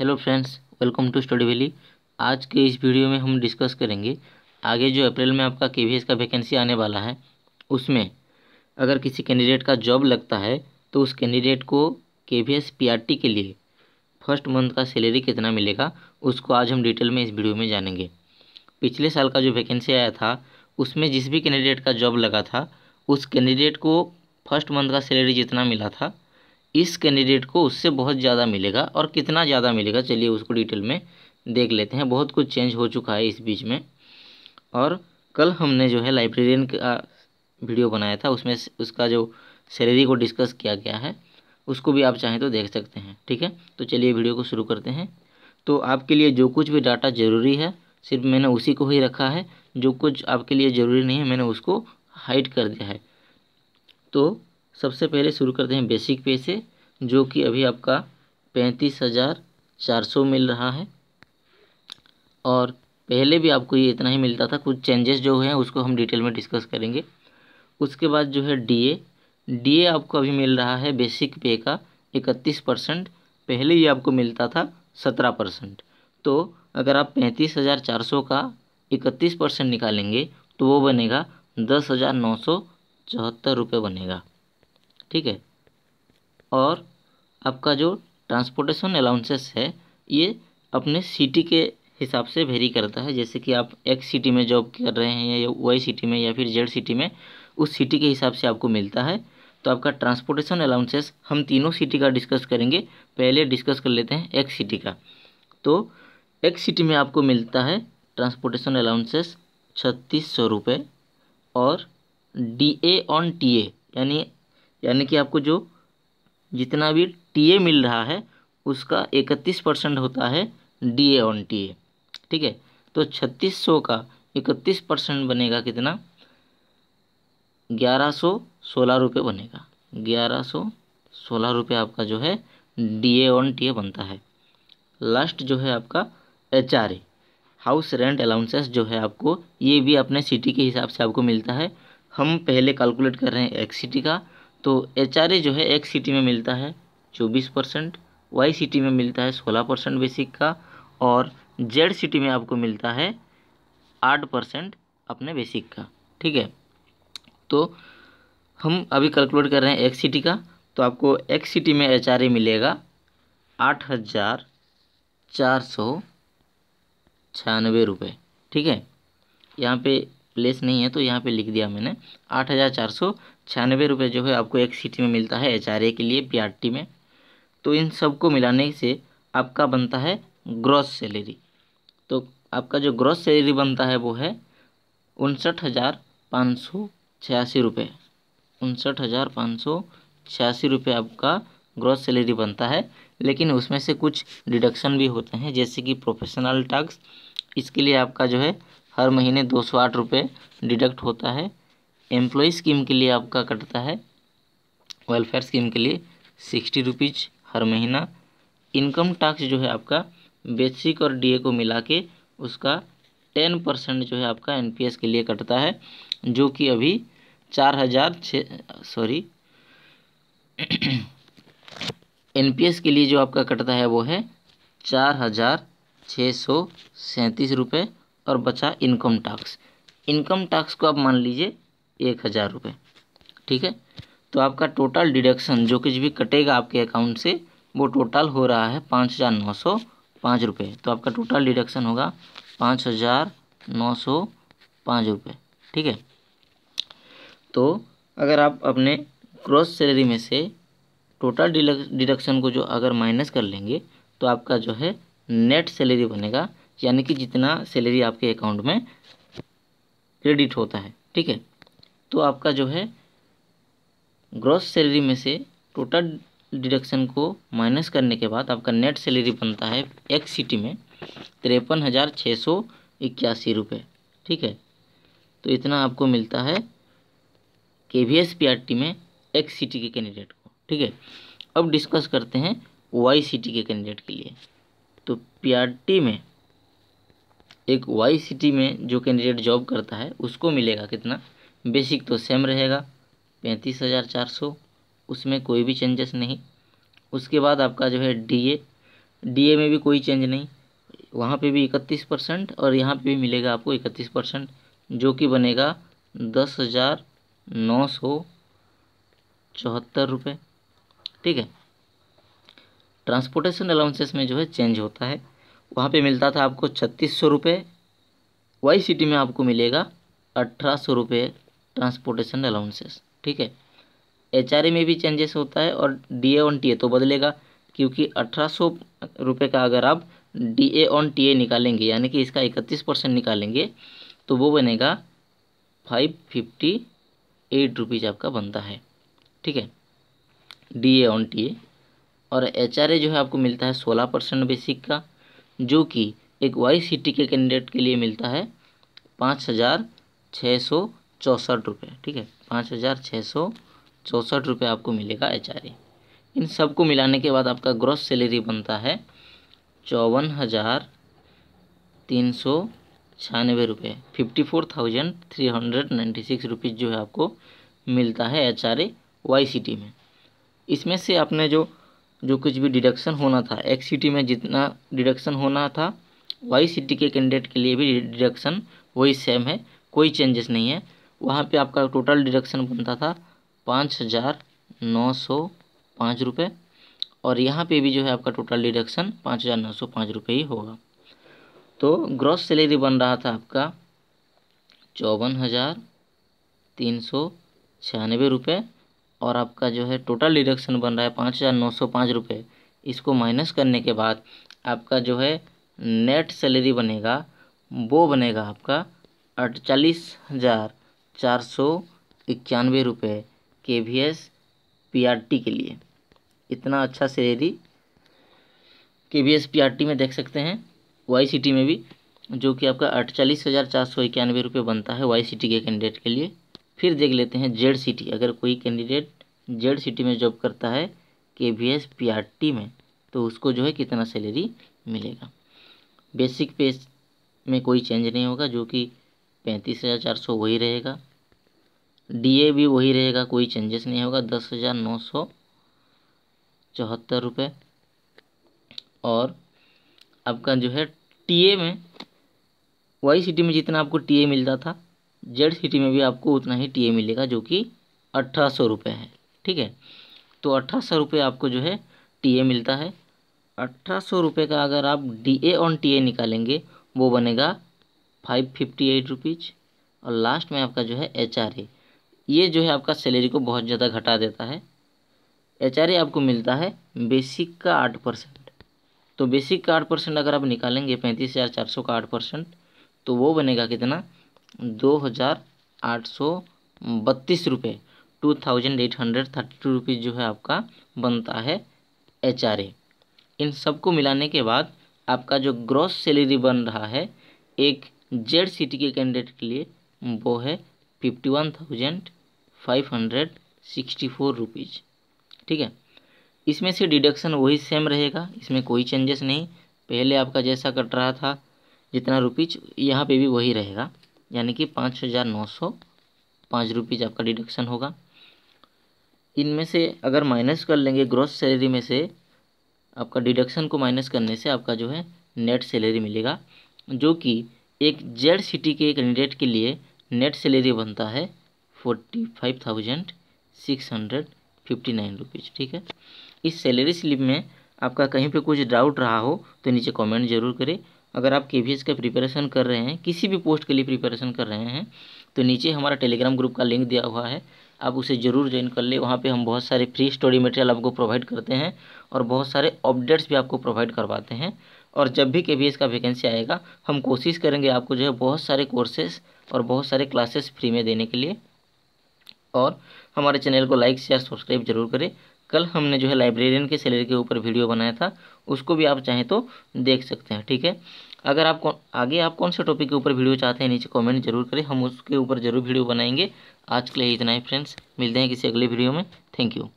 hello friends welcome to study valley आज के इस वीडियो में हम डिस्कस करेंगे आगे जो अप्रैल में आपका के का वैकेंसी आने वाला है उसमें अगर किसी कैंडिडेट का जॉब लगता है तो उस कैंडिडेट को के वी के लिए फर्स्ट मंथ का सैलरी कितना मिलेगा उसको आज हम डिटेल में इस वीडियो में जानेंगे पिछले साल का जो वैकेंसी आया था उसमें जिस भी कैंडिडेट का जॉब लगा था उस कैंडिडेट को फर्स्ट मंथ का सैलरी जितना मिला था इस कैंडिडेट को उससे बहुत ज़्यादा मिलेगा और कितना ज़्यादा मिलेगा चलिए उसको डिटेल में देख लेते हैं बहुत कुछ चेंज हो चुका है इस बीच में और कल हमने जो है लाइब्रेरियन का वीडियो बनाया था उसमें उसका जो सैलरी को डिस्कस किया गया है उसको भी आप चाहें तो देख सकते हैं ठीक है तो चलिए वीडियो को शुरू करते हैं तो आपके लिए जो कुछ भी डाटा ज़रूरी है सिर्फ मैंने उसी को ही रखा है जो कुछ आपके लिए ज़रूरी नहीं है मैंने उसको हाइड कर दिया है तो सबसे पहले शुरू करते हैं बेसिक पे से जो कि अभी आपका पैंतीस हज़ार चार सौ मिल रहा है और पहले भी आपको ये इतना ही मिलता था कुछ चेंजेस जो हैं उसको हम डिटेल में डिस्कस करेंगे उसके बाद जो है डीए डीए आपको अभी मिल रहा है बेसिक पे का इकतीस परसेंट पहले ये आपको मिलता था सत्रह परसेंट तो अगर आप पैंतीस हज़ार चार सौ का इकतीस परसेंट निकालेंगे तो वो बनेगा दस हज़ार नौ सौ चौहत्तर रुपये बनेगा ठीक है और आपका जो ट्रांसपोर्टेशन अलाउंसेस है ये अपने सिटी के हिसाब से वेरी करता है जैसे कि आप एक्स सिटी में जॉब कर रहे हैं या वाई सिटी में या फिर जेड सिटी में उस सिटी के हिसाब से आपको मिलता है तो आपका ट्रांसपोर्टेशन अलाउंसेस हम तीनों सिटी का डिस्कस करेंगे पहले डिस्कस कर लेते हैं एक्स सिटी का तो एक्स सिटी में आपको मिलता है ट्रांसपोर्टेशन अलाउंसेस छत्तीस सौ रुपये और D A on T A यानी यानी कि आपको जो जितना भी टी ए मिल रहा है उसका इकतीस परसेंट होता है D A on T A ठीक है तो छत्तीस सौ का इकतीस परसेंट बनेगा कितना ग्यारह सौ सोलह रुपये बनेगा ग्यारह सौ सोलह रुपये आपका जो है D A on T A बनता है लास्ट जो है आपका H R A house rent allowances जो है आपको ये भी अपने सिटी के हिसाब से आपको मिलता है हम पहले कैलकुलेट कर रहे हैं एक सिटी का तो एच आर ए जो है एक सिटी में मिलता है चौबीस परसेंट वाई सिटी में मिलता है सोलह परसेंट बेसिक का और जेड सिटी में आपको मिलता है आठ परसेंट अपने बेसिक का ठीक है तो हम अभी कैलकुलेट कर रहे हैं एक्स सिटी का तो आपको एक्स सिटी में एच आर ए मिलेगा आठ हज़ार चार सौ छियानवे रुपये ठीक है यहाँ पे प्लेस नहीं है तो यहाँ पे लिख दिया मैंने आठ हज़ार चार सौ छियानवे रुपये जो है आपको एक सिटी में मिलता है एच आर ए के लिए पी आर टी में तो इन सबको मिलाने से आपका बनता है ग्रॉस सैलरी तो आपका जो ग्रॉस सैलरी बनता है वो है उनसठ हज़ार पाँच सौ छियासी रुपये उनसठ हज़ार पाँच सौ छियासी रुपये आपका ग्रॉस सैलरी बनता है लेकिन उसमें से कुछ डिडक्शन भी होते हैं जैसे कि प्रोफेशनल टैक्स इसके लिए आपका जो है हर महीने दो सौ आठ रुपये डिडक्ट होता है एम्प्लॉय स्कीम के लिए आपका कटता है वेलफेयर स्कीम के लिए सिक्सटी रुपीज़ हर महीना इनकम टैक्स जो है आपका बेसिक और डीए को मिला के उसका टेन परसेंट जो है आपका एनपीएस के लिए कटता है जो कि अभी चार हज़ार छ सॉरी एनपीएस के लिए जो आपका कटता है वो है चार हज़ार छः सौ सैंतीस रुपये और बचा इनकम टैक्स इनकम टैक्स को आप मान लीजिए एक हज़ार रुपये ठीक है तो आपका टोटल डिडक्शन जो कुछ भी कटेगा आपके अकाउंट से वो टोटल हो रहा है पाँच हज़ार नौ सौ पाँच रुपये तो आपका टोटल डिडक्शन होगा पाँच हज़ार नौ सौ पाँच रुपये ठीक है तो अगर आप अपने क्रॉस सैलरी में से टोटल डिडक्शन को जो अगर माइनस कर लेंगे तो आपका जो है नेट सैलरी बनेगा यानी कि जितना सैलरी आपके अकाउंट में क्रेडिट होता है ठीक है तो आपका जो है ग्रॉस सैलरी में से टोटल डिडक्शन को माइनस करने के बाद आपका नेट सैलरी बनता है एक सिटी में तिरपन हज़ार छः सौ इक्यासी रुपये ठीक है तो इतना आपको मिलता है K V S P R T में एक सिटी के कैंडिडेट को ठीक है अब डिस्कस करते हैं वाई सिटी के कैंडिडेट के लिए तो पी आर टी में एक वाई सिटी में जो कैंडिडेट जॉब करता है उसको मिलेगा कितना बेसिक तो सेम रहेगा पैंतीस हज़ार चार सौ उसमें कोई भी चेंजेस नहीं उसके बाद आपका जो है डीए डीए में भी कोई चेंज नहीं वहाँ पे भी इकतीस परसेंट और यहाँ पे भी मिलेगा आपको इकतीस परसेंट जो कि बनेगा दस हज़ार नौ सौ चौहत्तर रुपये ठीक है ट्रांसपोर्टेशन अलाउंसेस में जो है चेंज होता है वहाँ पे मिलता था आपको छत्तीस सौ रुपये वाई सिटी में आपको मिलेगा अठारह सौ रुपये ट्रांसपोर्टेशन अलाउंसेस ठीक है एच में भी चेंजेस होता है और D A on T A तो बदलेगा क्योंकि अठारह सौ रुपये का अगर आप D A on T A निकालेंगे यानी कि इसका इकतीस परसेंट निकालेंगे तो वो बनेगा फाइव फिफ्टी एट रुपीज़ आपका बनता है ठीक है D A on T A और एच आर ए जो है आपको मिलता है सोलह परसेंट बेसिक का जो कि एक वाई सी टी के कैंडिडेट के लिए मिलता है पाँच हज़ार छः सौ चौंसठ रुपये ठीक है पाँच हज़ार छः सौ चौंसठ रुपये आपको मिलेगा एच इन सबको मिलाने के बाद आपका ग्रॉस सैलरी बनता है चौवन हज़ार तीन सौ छियानवे रुपये fifty four thousand three hundred ninety six rupees जो है आपको मिलता है H R Y city में इसमें से आपने जो जो कुछ भी डिडक्शन होना था एक्स में जितना डिडक्शन होना था वाई सिटी के कैंडिडेट के लिए भी डिडक्शन वही सेम है कोई चेंजेस नहीं है वहाँ पे आपका टोटल डिडक्शन बनता था पाँच हज़ार नौ सौ पाँच रुपये और यहाँ पे भी जो है आपका टोटल डिडक्शन पाँच हज़ार नौ सौ पाँच रुपये ही होगा तो ग्रॉस सैलरी बन रहा था आपका चौवन हज़ार तीन सौ छियानवे रुपये और आपका जो है टोटल डिडक्शन बन रहा है पाँच हज़ार नौ सौ पाँच रुपये इसको माइनस करने के बाद आपका जो है नेट सैलरी बनेगा वो बनेगा आपका अड़चालीस हज़ार चार सौ इक्यानवे रुपये के V S P R T के लिए इतना अच्छा सैलरी के V S P R T में देख सकते हैं वाई सी टी में भी जो कि आपका अड़चालीस हज़ार चार सौ इक्यानवे रुपये बनता है वाई सी टी के कैंडिडेट के लिए फिर देख लेते हैं जेड सी टी अगर कोई कैंडिडेट जेड सी टी में जॉब करता है K V S P R T में तो उसको जो है कितना सैलरी मिलेगा बेसिक पे में कोई चेंज नहीं होगा जो कि पैंतीस हज़ार चार सौ वही रहेगा डीए भी वही रहेगा कोई चेंजेस नहीं होगा दस हज़ार नौ सौ चौहत्तर रुपये और आपका जो है टीए में वाई सिटी में जितना आपको टीए मिलता था जेड सिटी में भी आपको उतना ही टीए मिलेगा जो कि अट्ठारह सौ रुपये है ठीक है तो अट्ठारह सौ रुपये आपको जो है टीए मिलता है अट्ठारह सौ रुपये का अगर आप डीए ऑन टीए निकालेंगे वो बनेगा फाइव फिफ्टी एट रुपीज़ और लास्ट में आपका जो है एच आर ए ये जो है आपका सैलरी को बहुत ज़्यादा घटा देता है एच आर ए आपको मिलता है बेसिक का आठ परसेंट तो बेसिक का आठ परसेंट अगर आप निकालेंगे पैंतीस हज़ार चार सौ का आठ परसेंट तो वो बनेगा कितना दो हज़ार आठ सौ बत्तीस रुपये two thousand eight hundred thirty two rupees जो है आपका बनता है एच आर ए इन सबको मिलाने के बाद आपका जो ग्रॉस सैलरी बन रहा है एक जेड सिटी के कैंडिडेट के लिए वो है fifty one thousand five hundred sixty four rupees ठीक है इसमें से डिडक्शन वही सेम रहेगा इसमें कोई चेंजेस नहीं पहले आपका जैसा कट रहा था जितना रुपीज यहाँ पे भी वही रहेगा यानी कि पाँच हज़ार नौ सौ पाँच रुपीज़ आपका डिडक्शन होगा इनमें से अगर माइनस कर लेंगे ग्रॉस सैलरी में से आपका डिडक्शन को माइनस करने से आपका जो है नेट सैलरी मिलेगा जो कि एक जेड सिटी के कैंडिडेट के लिए नेट सैलरी बनता है forty five thousand six hundred fifty nine rupees ठीक है इस सैलरी स्लिप में आपका कहीं पे कुछ डाउट रहा हो तो नीचे कमेंट जरूर करें अगर आप के का प्रिपरेशन कर रहे हैं किसी भी पोस्ट के लिए प्रिपरेशन कर रहे हैं तो नीचे हमारा टेलीग्राम ग्रुप का लिंक दिया हुआ है आप उसे ज़रूर ज्वाइन कर ले वहाँ पे हम बहुत सारे फ्री स्टोरी मटेरियल आपको प्रोवाइड करते हैं और बहुत सारे अपडेट्स भी आपको प्रोवाइड करवाते हैं और जब भी के का वैकेंसी आएगा हम कोशिश करेंगे आपको जो है बहुत सारे कोर्सेज और बहुत सारे क्लासेस फ्री में देने के लिए और हमारे चैनल को लाइक शेयर सब्सक्राइब जरूर करें कल हमने जो है लाइब्रेरियन के सैलरी के ऊपर वीडियो बनाया था उसको भी आप चाहें तो देख सकते हैं ठीक है अगर आप कौन आगे आप कौन से टॉपिक के ऊपर वीडियो चाहते हैं नीचे कमेंट जरूर करें हम उसके ऊपर जरूर वीडियो बनाएंगे आज के लिए इतना ही फ्रेंड्स मिलते हैं किसी अगले वीडियो में थैंक यू